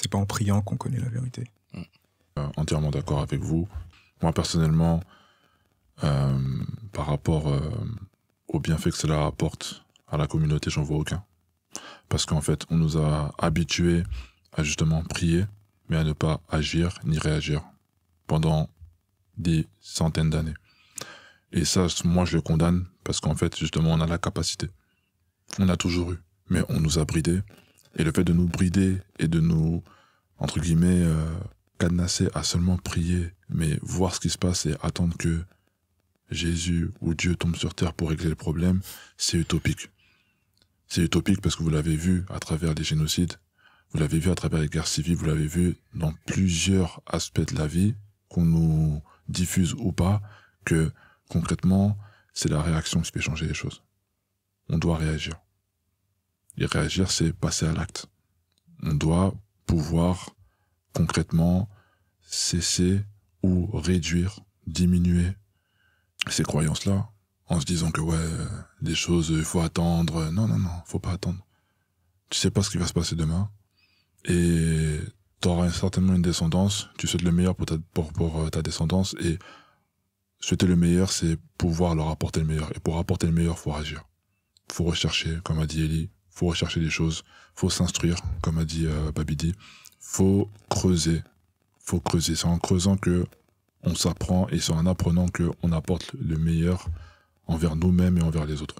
C'est pas en priant qu'on connaît la vérité. entièrement d'accord avec vous. Moi, personnellement, euh, par rapport euh, au bienfait que cela apporte à la communauté, j'en vois aucun. Parce qu'en fait, on nous a habitués à justement prier, mais à ne pas agir ni réagir pendant des centaines d'années. Et ça, moi, je le condamne parce qu'en fait, justement, on a la capacité. On a toujours eu, mais on nous a bridés et le fait de nous brider et de nous, entre guillemets, euh, cadenasser à seulement prier, mais voir ce qui se passe et attendre que Jésus ou Dieu tombe sur terre pour régler le problème, c'est utopique. C'est utopique parce que vous l'avez vu à travers les génocides, vous l'avez vu à travers les guerres civiles, vous l'avez vu dans plusieurs aspects de la vie, qu'on nous diffuse ou pas, que concrètement, c'est la réaction qui peut changer les choses. On doit réagir. Et réagir, c'est passer à l'acte. On doit pouvoir concrètement cesser ou réduire, diminuer ces croyances-là en se disant que ouais, des choses, il faut attendre. Non, non, non, faut pas attendre. Tu sais pas ce qui va se passer demain. Et tu auras certainement une descendance. Tu souhaites le meilleur pour ta, pour, euh, ta descendance. Et souhaiter le meilleur, c'est pouvoir leur apporter le meilleur. Et pour apporter le meilleur, faut agir. Faut rechercher, comme a dit Ellie, faut rechercher des choses, faut s'instruire, comme a dit euh, Babidi, faut creuser, faut creuser. C'est en creusant que on s'apprend et c'est en apprenant qu'on apporte le meilleur envers nous-mêmes et envers les autres.